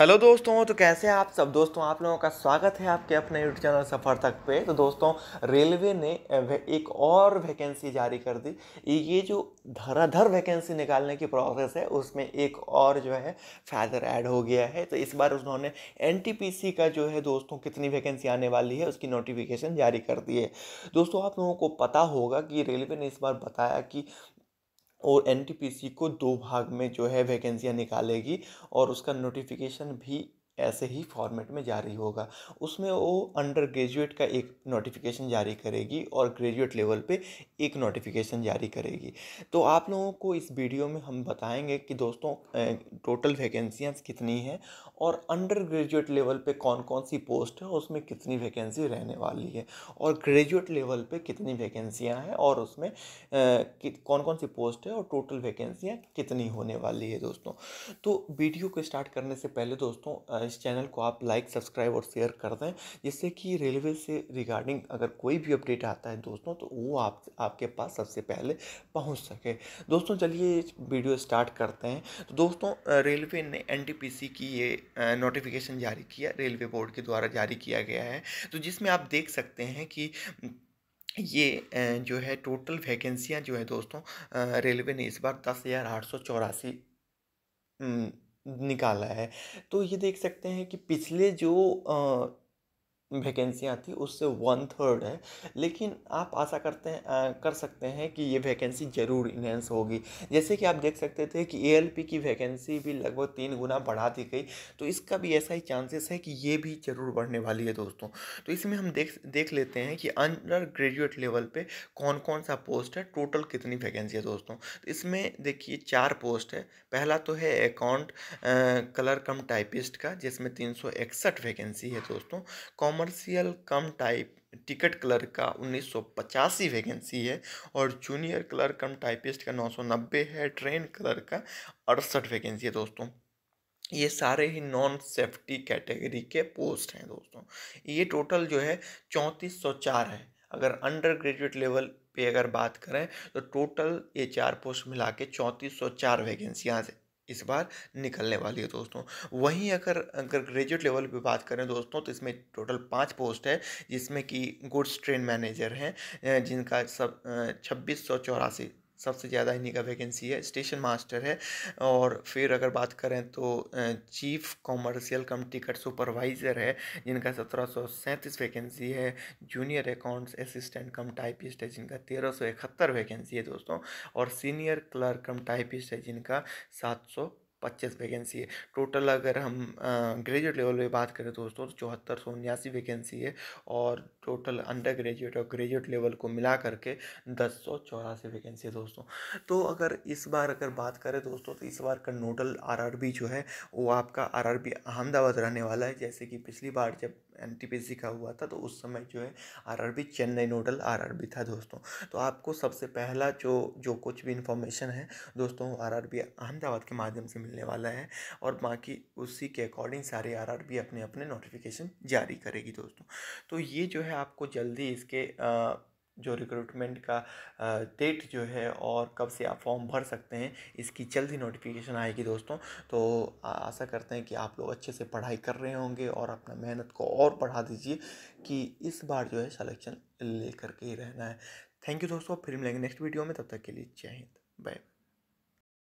hello दोस्तों तो कैसे हैं आप सब दोस्तों आप लोगों का स्वागत है आपके अपने यूट्यूब चैनल सफ़र तक पे तो दोस्तों रेलवे ने एक और वैकेंसी जारी कर दी ये जो धराधर वैकेंसी निकालने की प्रोसेस है उसमें एक और जो है फैदर ऐड हो गया है तो इस बार उन्होंने एन का जो है दोस्तों कितनी वैकेंसी आने वाली है उसकी नोटिफिकेशन जारी कर दी है दोस्तों आप लोगों को पता होगा कि रेलवे ने इस बार बताया कि और एन टी पी सी को दो भाग में जो है वैकेंसियाँ निकालेगी और उसका नोटिफिकेशन भी ऐसे ही फॉर्मेट में जारी होगा उसमें वो अंडर ग्रेजुएट का एक नोटिफिकेशन जारी करेगी और ग्रेजुएट लेवल पे एक नोटिफिकेशन जारी करेगी तो आप लोगों को इस वीडियो में हम बताएंगे कि दोस्तों टोटल वैकेंसियाँ कितनी हैं और अंडर ग्रेजुएट लेवल पे कौन कौन सी पोस्ट है और उसमें कितनी वैकेंसी रहने वाली है और ग्रेजुएट लेवल पर कितनी वैकेंसियाँ हैं और उसमें कौन कौन सी पोस्ट है और टोटल वैकेंसियाँ कितनी होने वाली है दोस्तों तो वीडियो को स्टार्ट करने से पहले दोस्तों इस चैनल को आप लाइक सब्सक्राइब और शेयर कर दें जिससे कि रेलवे से रिगार्डिंग अगर कोई भी अपडेट आता है दोस्तों तो वो आप आपके पास सबसे पहले पहुँच सके दोस्तों चलिए वीडियो स्टार्ट करते हैं तो दोस्तों रेलवे ने एन की ये नोटिफिकेशन जारी किया रेलवे बोर्ड के द्वारा जारी किया गया है तो जिसमें आप देख सकते हैं कि ये जो है टोटल वैकेंसियां जो है दोस्तों रेलवे ने इस बार दस हज़ार आठ सौ चौरासी निकाला है तो ये देख सकते हैं कि पिछले जो वैकेंसियाँ थी उससे वन थर्ड है लेकिन आप आशा करते हैं आ, कर सकते हैं कि ये वैकेंसी ज़रूर इन्हेंस होगी जैसे कि आप देख सकते थे कि एएलपी की वैकेंसी भी लगभग तीन गुना बढ़ा दी गई तो इसका भी ऐसा ही चांसेस है कि ये भी ज़रूर बढ़ने वाली है दोस्तों तो इसमें हम देख देख लेते हैं कि अंडर ग्रेजुएट लेवल पर कौन कौन सा पोस्ट है टोटल कितनी वैकेंसी है दोस्तों तो इसमें देखिए चार पोस्ट है पहला तो है अकाउंट कलर कम टाइपिस्ट का जिसमें तीन वैकेंसी है दोस्तों common commercial cum type ticket clerk का उन्नीस वैकेंसी है और जूनियर क्लर्क कम टाइपिस्ट का 990 है ट्रेन क्लर्क का अड़सठ वैकेंसी है दोस्तों ये सारे ही नॉन सेफ्टी कैटेगरी के पोस्ट हैं दोस्तों ये टोटल जो है चौंतीस सौ चार है अगर अंडर ग्रेजुएट लेवल पे अगर बात करें तो टोटल ये चार पोस्ट मिला के चौंतीस सौ चार वैकेंसी यहाँ से इस बार निकलने वाली है दोस्तों वहीं अगर अगर ग्रेजुएट लेवल पे बात करें दोस्तों तो इसमें टोटल पाँच पोस्ट है जिसमें कि गुड्स ट्रेन मैनेजर हैं जिनका सब छब्बीस सौ चौरासी सबसे ज़्यादा इन्हीं का वैकेंसी है स्टेशन मास्टर है और फिर अगर बात करें तो chief commercial cum ticket supervisor है जिनका सत्रह सौ सैंतीस वैकेंसी है junior accounts assistant cum typist है जिनका तेरह सौ इकहत्तर वैकेंसी है दोस्तों और सीनियर क्लर्क कम टाइपिस्ट है जिनका सात सौ पच्चीस वैकेंसी है टोटल अगर हम ग्रेजुएट लेवल पर बात करें दोस्तों तो चौहत्तर सौ उन्यासी वैकेंसी है और टोटल अंडर ग्रेजुएट और ग्रेजुएट लेवल को मिला करके दस सौ चौरासी वैकेंसी है दोस्तों तो अगर इस बार अगर बात करें दोस्तों तो इस बार का नोडल आरआरबी जो है वो आपका आरआरबी अहमदाबाद रहने वाला है जैसे कि पिछली बार जब एन टी का हुआ था तो उस समय जो है आरआरबी चेन्नई नोडल आरआरबी था दोस्तों तो आपको सबसे पहला जो जो कुछ भी इन्फॉर्मेशन है दोस्तों आरआरबी अहमदाबाद के माध्यम से मिलने वाला है और बाकी उसी के अकॉर्डिंग सारे आरआरबी अपने अपने नोटिफिकेशन जारी करेगी दोस्तों तो ये जो है है आपको जल्दी इसके जो रिक्रूटमेंट का डेट जो है और कब से आप फॉर्म भर सकते हैं इसकी जल्दी नोटिफिकेशन आएगी दोस्तों तो आशा करते हैं कि आप लोग अच्छे से पढ़ाई कर रहे होंगे और अपना मेहनत को और बढ़ा दीजिए कि इस बार जो है सलेक्शन ले करके ही रहना है थैंक यू दोस्तों फिर मिलेंगे नेक्स्ट वीडियो में तब तक के लिए जय हिंद बाय